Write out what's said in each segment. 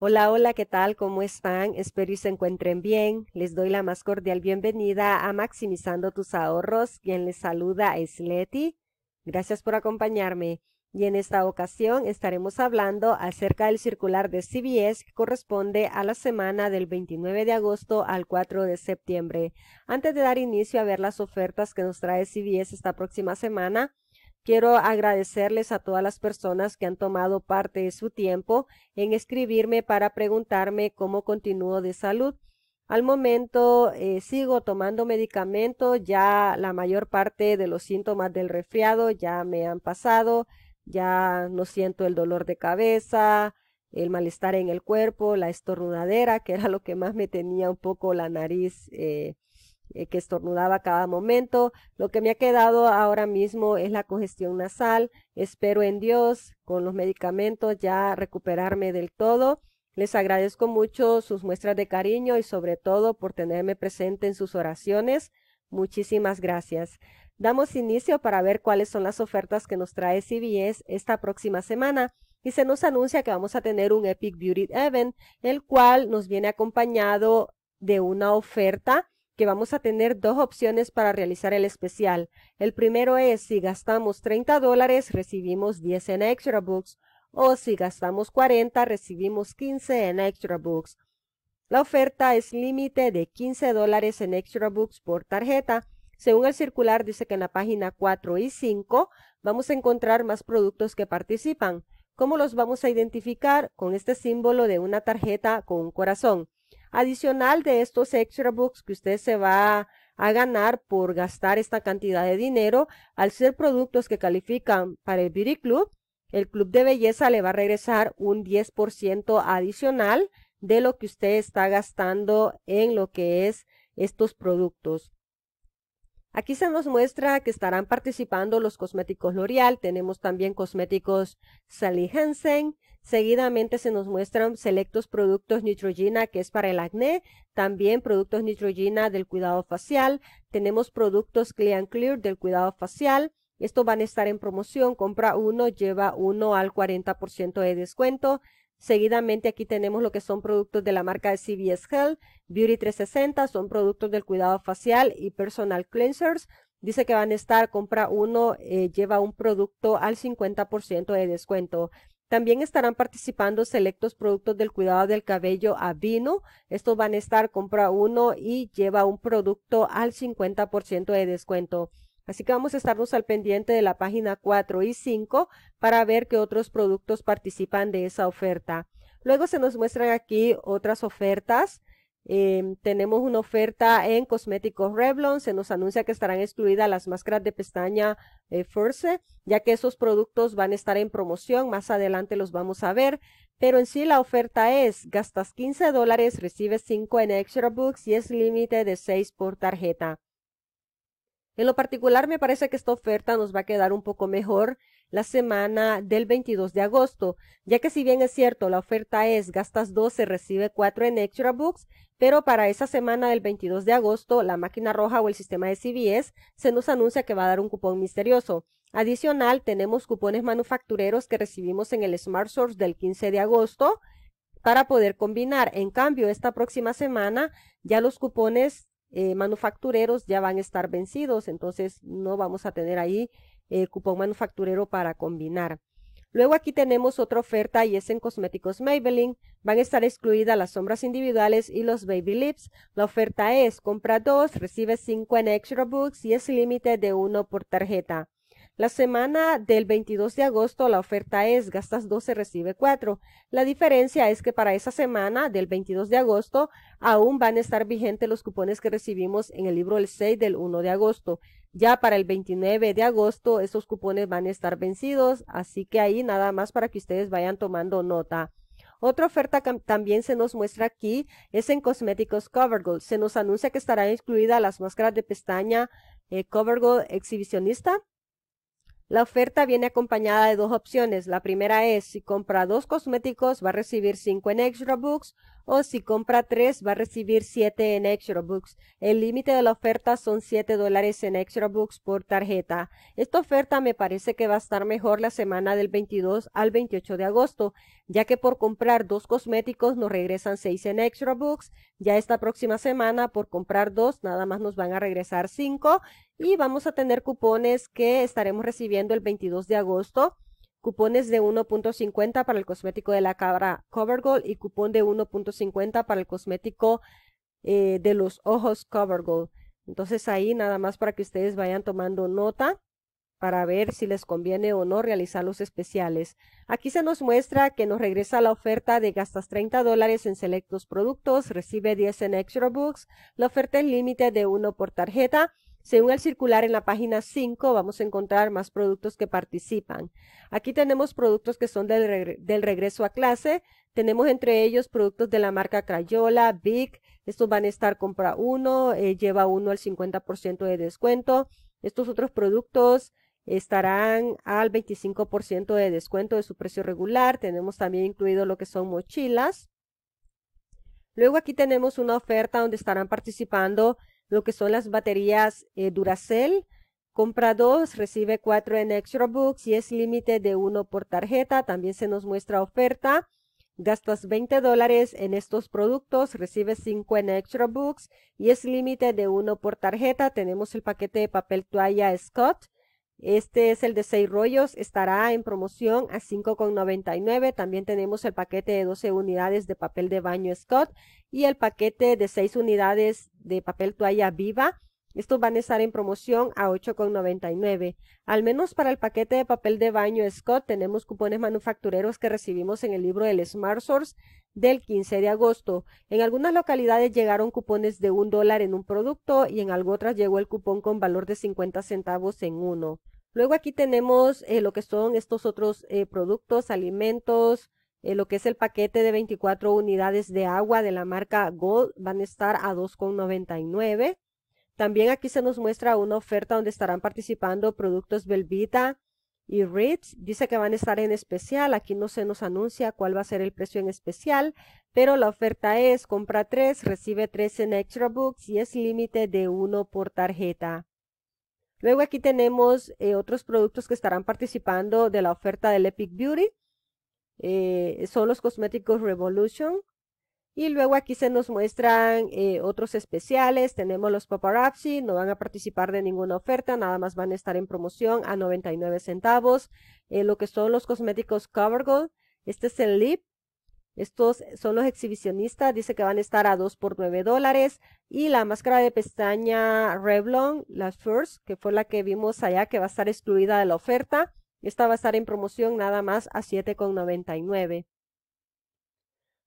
Hola, hola, ¿qué tal? ¿Cómo están? Espero y se encuentren bien. Les doy la más cordial bienvenida a Maximizando tus ahorros. Quien les saluda es Leti. Gracias por acompañarme. Y en esta ocasión estaremos hablando acerca del circular de CBS que corresponde a la semana del 29 de agosto al 4 de septiembre. Antes de dar inicio a ver las ofertas que nos trae CBS esta próxima semana, Quiero agradecerles a todas las personas que han tomado parte de su tiempo en escribirme para preguntarme cómo continúo de salud. Al momento eh, sigo tomando medicamento, ya la mayor parte de los síntomas del resfriado ya me han pasado, ya no siento el dolor de cabeza, el malestar en el cuerpo, la estornudadera, que era lo que más me tenía un poco la nariz eh, eh, que estornudaba cada momento. Lo que me ha quedado ahora mismo es la congestión nasal. Espero en Dios, con los medicamentos, ya recuperarme del todo. Les agradezco mucho sus muestras de cariño y sobre todo por tenerme presente en sus oraciones. Muchísimas gracias. Damos inicio para ver cuáles son las ofertas que nos trae CBS esta próxima semana y se nos anuncia que vamos a tener un Epic Beauty Event, el cual nos viene acompañado de una oferta que vamos a tener dos opciones para realizar el especial. El primero es si gastamos 30 dólares, recibimos 10 en Extra Books, o si gastamos 40, recibimos 15 en Extra Books. La oferta es límite de 15 dólares en Extra Books por tarjeta. Según el circular, dice que en la página 4 y 5 vamos a encontrar más productos que participan. ¿Cómo los vamos a identificar? Con este símbolo de una tarjeta con un corazón adicional de estos extra books que usted se va a ganar por gastar esta cantidad de dinero al ser productos que califican para el Beauty Club, el club de belleza le va a regresar un 10% adicional de lo que usted está gastando en lo que es estos productos. Aquí se nos muestra que estarán participando los cosméticos L'Oreal, tenemos también cosméticos Sally Hansen, Seguidamente se nos muestran selectos productos Neutrogena que es para el acné, también productos Neutrogena del cuidado facial, tenemos productos Clean Clear del cuidado facial, estos van a estar en promoción, compra uno, lleva uno al 40% de descuento. Seguidamente aquí tenemos lo que son productos de la marca de CBS Health, Beauty 360, son productos del cuidado facial y personal cleansers. Dice que van a estar, compra uno, eh, lleva un producto al 50% de descuento. También estarán participando selectos productos del cuidado del cabello a vino. Estos van a estar compra uno y lleva un producto al 50% de descuento. Así que vamos a estarnos al pendiente de la página 4 y 5 para ver qué otros productos participan de esa oferta. Luego se nos muestran aquí otras ofertas Em, tenemos una oferta en cosméticos Revlon. Se nos anuncia que estarán excluidas las máscaras de pestaña eh, Force, ya que esos productos van a estar en promoción. Más adelante los vamos a ver. Pero en sí la oferta es, gastas 15 dólares, recibes 5 en Extra Books y es límite de 6 por tarjeta. En lo particular me parece que esta oferta nos va a quedar un poco mejor la semana del 22 de agosto, ya que si bien es cierto, la oferta es gastas 12, recibe 4 en Extra Books, pero para esa semana del 22 de agosto, la máquina roja o el sistema de CBS se nos anuncia que va a dar un cupón misterioso. Adicional, tenemos cupones manufactureros que recibimos en el Smart Source del 15 de agosto para poder combinar. En cambio, esta próxima semana ya los cupones eh, manufactureros ya van a estar vencidos, entonces no vamos a tener ahí eh, cupón manufacturero para combinar. Luego aquí tenemos otra oferta y es en cosméticos Maybelline. Van a estar excluidas las sombras individuales y los baby lips. La oferta es compra dos, recibe cinco en extra books y es límite de uno por tarjeta. La semana del 22 de agosto la oferta es gastas 12, recibe 4. La diferencia es que para esa semana del 22 de agosto aún van a estar vigentes los cupones que recibimos en el libro el 6 del 1 de agosto. Ya para el 29 de agosto esos cupones van a estar vencidos, así que ahí nada más para que ustedes vayan tomando nota. Otra oferta que también se nos muestra aquí es en Cosméticos CoverGirl. Se nos anuncia que estarán incluidas las máscaras de pestaña eh, CoverGirl exhibicionista, la oferta viene acompañada de dos opciones. La primera es, si compra dos cosméticos, va a recibir cinco en Extra Books, o si compra tres, va a recibir siete en Extra Books. El límite de la oferta son siete dólares en Extra Books por tarjeta. Esta oferta me parece que va a estar mejor la semana del 22 al 28 de agosto, ya que por comprar dos cosméticos nos regresan seis en Extra Books. Ya esta próxima semana, por comprar dos, nada más nos van a regresar cinco y vamos a tener cupones que estaremos recibiendo el 22 de agosto. Cupones de 1.50 para el cosmético de la cabra CoverGirl y cupón de 1.50 para el cosmético eh, de los ojos CoverGirl. Entonces ahí nada más para que ustedes vayan tomando nota para ver si les conviene o no realizar los especiales. Aquí se nos muestra que nos regresa la oferta de gastas 30 dólares en selectos productos, recibe 10 en extra books, la oferta es límite de 1 por tarjeta según el circular en la página 5 vamos a encontrar más productos que participan. Aquí tenemos productos que son del, regreso a clase. Tenemos entre ellos productos de la marca Crayola, Big. Estos van a estar compra uno, eh, lleva uno al 50% de descuento. Estos otros productos estarán al 25% de descuento de su precio regular. Tenemos también incluido lo que son mochilas. Luego aquí tenemos una oferta donde estarán participando lo que son las baterías eh, Duracell. Compra dos, recibe cuatro en Extra Books y es límite de uno por tarjeta. También se nos muestra oferta. Gastas 20 dólares en estos productos, recibe 5 en Extra Books y es límite de uno por tarjeta. Tenemos el paquete de papel toalla Scott este es el de 6 rollos, estará en promoción a 5,99. También tenemos el paquete de 12 unidades de papel de baño Scott y el paquete de 6 unidades de papel toalla viva estos van a estar en promoción a 8,99. Al menos para el paquete de papel de baño Scott tenemos cupones manufactureros que recibimos en el libro del Smart Source del 15 de agosto. En algunas localidades llegaron cupones de un dólar en un producto y en algo otras llegó el cupón con valor de 50 centavos en uno. Luego aquí tenemos eh, lo que son estos otros eh, productos, alimentos, eh, lo que es el paquete de 24 unidades de agua de la marca Gold van a estar a 2,99. También aquí se nos muestra una oferta donde estarán participando productos Belvita y Ritz. Dice que van a estar en especial. Aquí no se nos anuncia cuál va a ser el precio en especial, pero la oferta es compra tres, recibe tres en Extra Books y es límite de uno por tarjeta. Luego aquí tenemos eh, otros productos que estarán participando de la oferta del Epic Beauty. Eh, son los cosméticos Revolution, y luego aquí se nos muestran eh, otros especiales, tenemos los paparazzi, no van a participar de ninguna oferta, nada más van a estar en promoción a 99 centavos. Eh, lo que son los cosméticos CoverGirl, este es el lip, estos son los exhibicionistas, dice que van a estar a 2 por 9 dólares. Y la máscara de pestaña Revlon, la First, que fue la que vimos allá, que va a estar excluida de la oferta. Esta va a estar en promoción nada más a 7,99.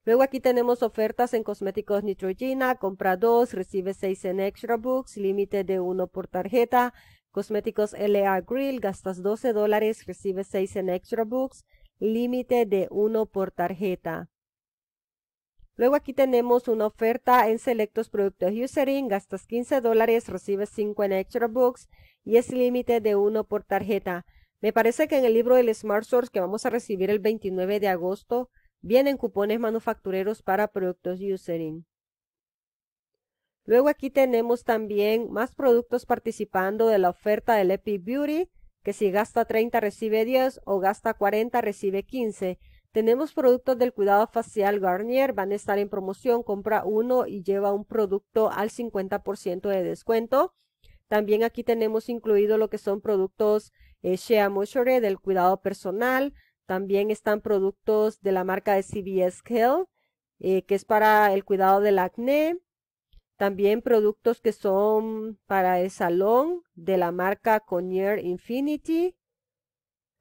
Luego aquí tenemos ofertas en cosméticos Nitrogena, compra 2, recibe 6 en Extra Books, límite de 1 por tarjeta. Cosméticos LA Grill, gastas 12 dólares, recibe 6 en Extra Books, límite de 1 por tarjeta. Luego aquí tenemos una oferta en selectos productos Userin, gastas 15 dólares, recibe 5 en Extra Books y es límite de 1 por tarjeta. Me parece que en el libro del Smart Source que vamos a recibir el 29 de agosto, Vienen cupones manufactureros para productos USERIN. Luego aquí tenemos también más productos participando de la oferta del Epic Beauty, que si gasta 30 recibe 10 o gasta 40 recibe 15. Tenemos productos del cuidado facial Garnier, van a estar en promoción, compra uno y lleva un producto al 50% de descuento. También aquí tenemos incluido lo que son productos eh, Shea Moisture del cuidado personal, también están productos de la marca de CBS Health, eh, que es para el cuidado del acné. También productos que son para el salón de la marca Conier Infinity.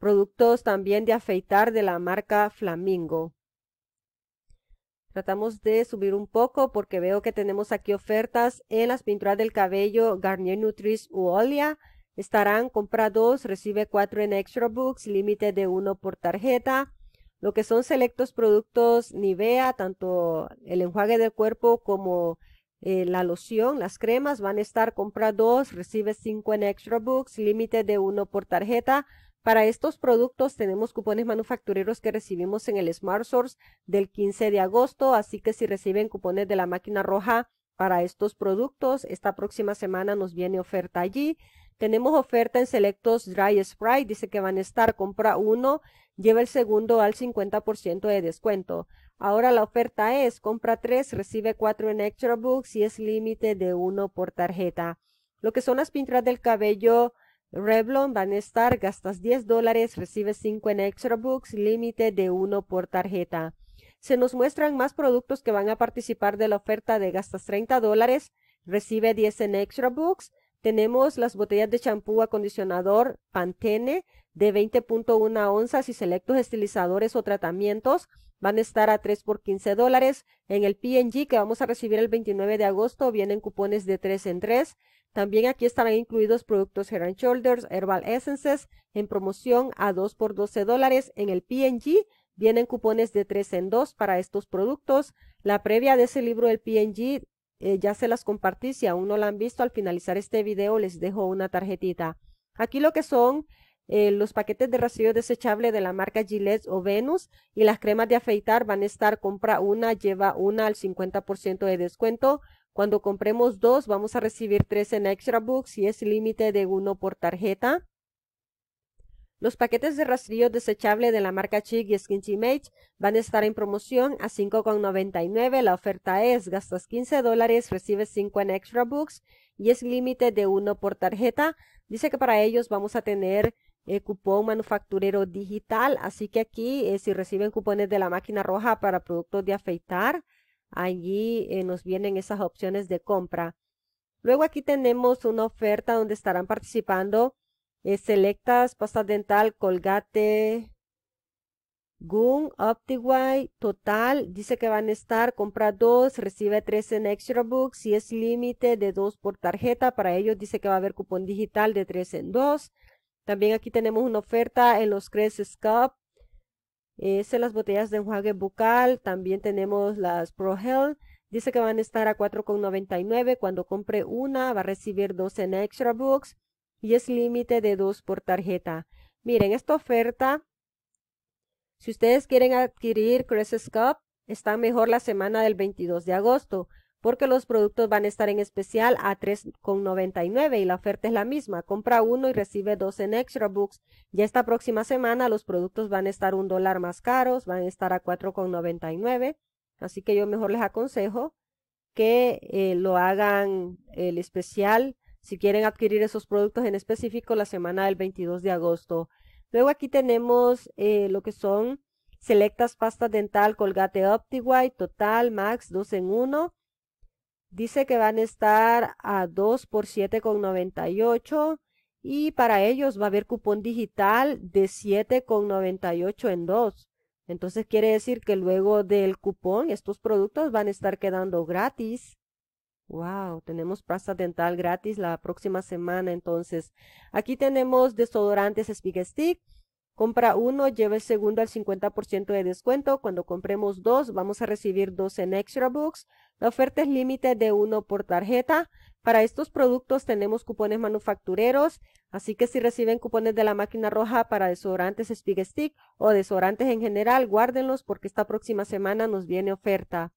Productos también de afeitar de la marca Flamingo. Tratamos de subir un poco porque veo que tenemos aquí ofertas en las pinturas del cabello Garnier Nutris Uolia Estarán, compra dos, recibe cuatro en Extra Books, límite de uno por tarjeta. Lo que son selectos productos Nivea, tanto el enjuague del cuerpo como eh, la loción, las cremas, van a estar, compra dos, recibe cinco en Extra Books, límite de uno por tarjeta. Para estos productos tenemos cupones manufactureros que recibimos en el Smart Source del 15 de agosto, así que si reciben cupones de la máquina roja para estos productos, esta próxima semana nos viene oferta allí. Tenemos oferta en selectos Dry Sprite, dice que van a estar, compra uno, lleva el segundo al 50% de descuento. Ahora la oferta es, compra tres, recibe cuatro en Extra Books y es límite de uno por tarjeta. Lo que son las pinturas del cabello Revlon van a estar, gastas 10 dólares, recibe 5 en Extra Books, límite de uno por tarjeta. Se nos muestran más productos que van a participar de la oferta de gastas 30 dólares, recibe 10 en Extra Books, tenemos las botellas de champú acondicionador Pantene de 20.1 onzas y selectos estilizadores o tratamientos. Van a estar a 3 por 15 dólares. En el PNG que vamos a recibir el 29 de agosto vienen cupones de 3 en 3. También aquí estarán incluidos productos Hair Shoulders, Herbal Essences en promoción a 2 por 12 dólares. En el PNG vienen cupones de 3 en 2 para estos productos. La previa de ese libro del PNG eh, ya se las compartí, si aún no la han visto, al finalizar este video les dejo una tarjetita. Aquí lo que son eh, los paquetes de residuos desechable de la marca Gillette o Venus y las cremas de afeitar van a estar, compra una, lleva una al 50% de descuento. Cuando compremos dos, vamos a recibir tres en Extra Books y es límite de uno por tarjeta. Los paquetes de rastrillo desechable de la marca Chic y Skin Mate van a estar en promoción a 5,99. La oferta es gastas 15 dólares, recibes 5 en extra books y es límite de 1 por tarjeta. Dice que para ellos vamos a tener eh, cupón manufacturero digital, así que aquí eh, si reciben cupones de la máquina roja para productos de afeitar, allí eh, nos vienen esas opciones de compra. Luego aquí tenemos una oferta donde estarán participando selectas, pasta dental, colgate, gum OptiWide, total, dice que van a estar, compra dos, recibe tres en Extra Books si es límite de dos por tarjeta, para ellos dice que va a haber cupón digital de tres en dos. También aquí tenemos una oferta en los Crest Cup, es en las botellas de enjuague bucal, también tenemos las Pro dice que van a estar a 4,99, cuando compre una va a recibir dos en Extra Books y es límite de dos por tarjeta. Miren, esta oferta, si ustedes quieren adquirir Crescent Cup, está mejor la semana del 22 de agosto, porque los productos van a estar en especial a 3,99 y la oferta es la misma. Compra uno y recibe dos en Extra Books. Ya esta próxima semana los productos van a estar un dólar más caros, van a estar a 4,99. Así que yo mejor les aconsejo que eh, lo hagan el especial si quieren adquirir esos productos en específico la semana del 22 de agosto. Luego aquí tenemos eh, lo que son selectas pastas dental Colgate OptiWhite Total Max 2 en 1. Dice que van a estar a 2 por 7,98 y para ellos va a haber cupón digital de 7,98 en 2. Entonces quiere decir que luego del cupón estos productos van a estar quedando gratis. Wow, tenemos pasta dental gratis la próxima semana. Entonces, aquí tenemos desodorantes Speak Stick. Compra uno, lleva el segundo al 50% de descuento. Cuando compremos dos, vamos a recibir dos en Extra Books. La oferta es límite de uno por tarjeta. Para estos productos tenemos cupones manufactureros, así que si reciben cupones de la máquina roja para desodorantes Speak Stick o desodorantes en general, guárdenlos porque esta próxima semana nos viene oferta.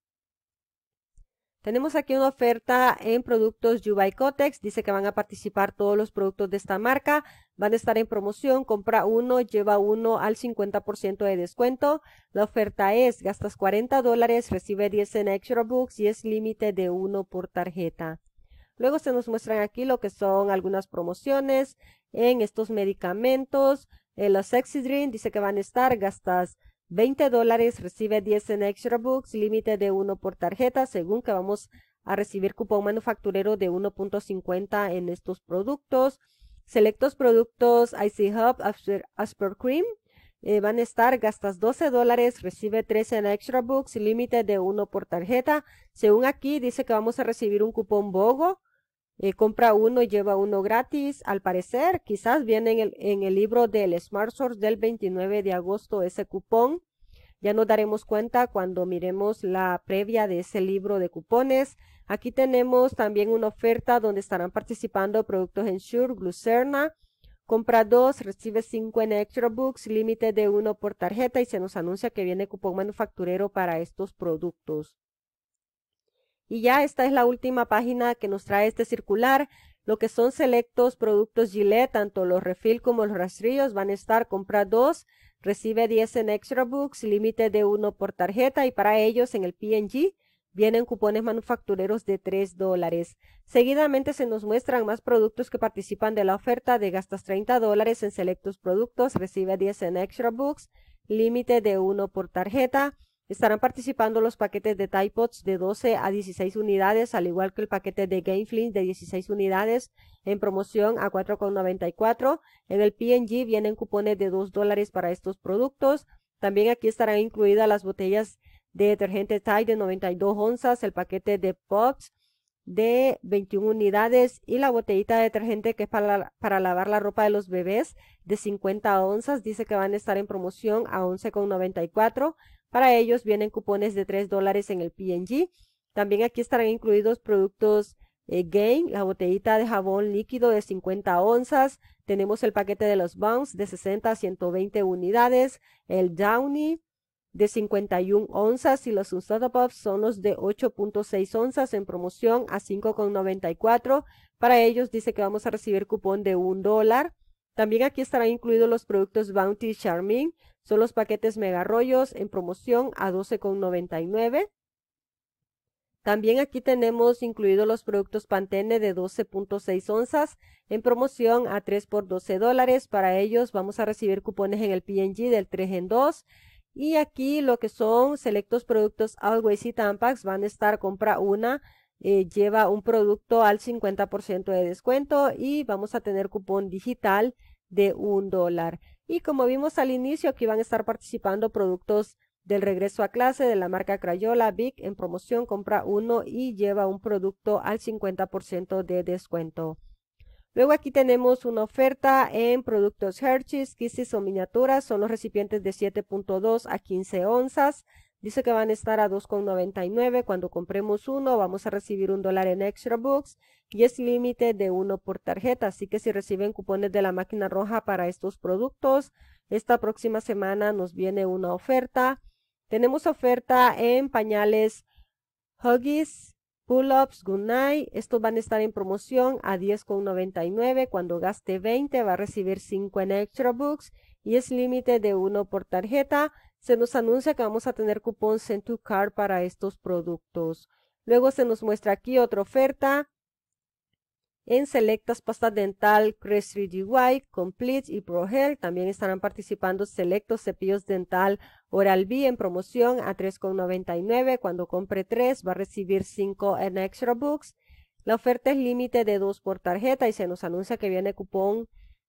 Tenemos aquí una oferta en productos Dubai Cotex. Dice que van a participar todos los productos de esta marca. Van a estar en promoción. Compra uno, lleva uno al 50% de descuento. La oferta es, gastas 40 dólares, recibe 10 en extra books y es límite de uno por tarjeta. Luego se nos muestran aquí lo que son algunas promociones en estos medicamentos. En los Sexy Dream dice que van a estar, gastas 20 dólares, recibe 10 en Extra Books, límite de 1 por tarjeta, según que vamos a recibir cupón manufacturero de 1.50 en estos productos. Selectos productos IC Hub, Asper, Cream, eh, van a estar, gastas 12 dólares, recibe 13 en Extra Books, límite de 1 por tarjeta. Según aquí, dice que vamos a recibir un cupón BOGO eh, compra uno y lleva uno gratis. Al parecer, quizás viene en el, en el libro del Smart Source del 29 de agosto ese cupón. Ya nos daremos cuenta cuando miremos la previa de ese libro de cupones. Aquí tenemos también una oferta donde estarán participando productos Ensure, Glucerna. Compra dos, recibe cinco en Extra Books, límite de uno por tarjeta y se nos anuncia que viene cupón manufacturero para estos productos. Y ya esta es la última página que nos trae este circular. Lo que son selectos productos Gillette, tanto los refil como los rastrillos, van a estar compra dos, recibe 10 en extra books, límite de uno por tarjeta y para ellos en el PNG vienen cupones manufactureros de 3 dólares. Seguidamente se nos muestran más productos que participan de la oferta de gastas 30 dólares en selectos productos, recibe 10 en extra books, límite de uno por tarjeta. Estarán participando los paquetes de Pods de 12 a 16 unidades, al igual que el paquete de GameFlint de 16 unidades en promoción a 4,94. En el PNG vienen cupones de 2 dólares para estos productos. También aquí estarán incluidas las botellas de detergente Tide de 92 onzas, el paquete de Pops de 21 unidades y la botellita de detergente que es para, para lavar la ropa de los bebés de 50 onzas. Dice que van a estar en promoción a 11,94. Para ellos vienen cupones de 3 dólares en el PNG También aquí estarán incluidos productos eh, Gain, la botellita de jabón líquido de 50 onzas. Tenemos el paquete de los Bounce de 60 a 120 unidades. El Downy de 51 onzas y los Unstoppables son los de 8.6 onzas en promoción a 5.94. Para ellos dice que vamos a recibir cupón de un dólar. También aquí estarán incluidos los productos Bounty charming Son los paquetes Mega Rollos en promoción a 12.99. También aquí tenemos incluidos los productos Pantene de 12.6 onzas en promoción a 3 por 12 dólares. Para ellos vamos a recibir cupones en el png del 3 en 2. Y aquí lo que son selectos productos Always y Tampax van a estar compra una, eh, lleva un producto al 50% de descuento y vamos a tener cupón digital de un dólar. Y como vimos al inicio, aquí van a estar participando productos del regreso a clase de la marca Crayola Big en promoción compra uno y lleva un producto al 50% de descuento. Luego aquí tenemos una oferta en productos Hershey's, Kisses o miniaturas. Son los recipientes de 7.2 a 15 onzas. Dice que van a estar a 2,99. Cuando compremos uno, vamos a recibir un dólar en Extra Books. Y es límite de uno por tarjeta. Así que si reciben cupones de la máquina roja para estos productos, esta próxima semana nos viene una oferta. Tenemos oferta en pañales Huggies, Pull-ups, Good Night, estos van a estar en promoción a 10,99. Cuando gaste 20 va a recibir 5 en Extra Books y es límite de 1 por tarjeta. Se nos anuncia que vamos a tener cupón en to Car para estos productos. Luego se nos muestra aquí otra oferta en selectas pasta dental Crest 3 White, Complete y ProHealth también estarán participando selectos cepillos dental Oral-B en promoción a 3,99. Cuando compre 3 va a recibir 5 en Extra Books. La oferta es límite de 2 por tarjeta y se nos anuncia que viene cupón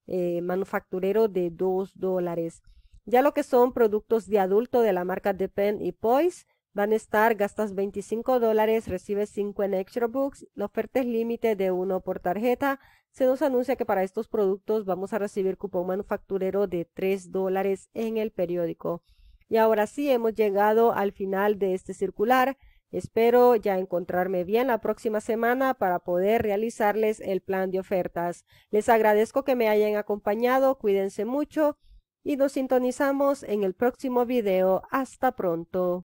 eh, manufacturero de 2 dólares. Ya lo que son productos de adulto de la marca Depend y Poise Van a estar, gastas 25 dólares, recibes 5 en Extra Books, la oferta es límite de 1 por tarjeta. Se nos anuncia que para estos productos vamos a recibir cupón manufacturero de 3 dólares en el periódico. Y ahora sí, hemos llegado al final de este circular. Espero ya encontrarme bien la próxima semana para poder realizarles el plan de ofertas. Les agradezco que me hayan acompañado, cuídense mucho y nos sintonizamos en el próximo video. Hasta pronto.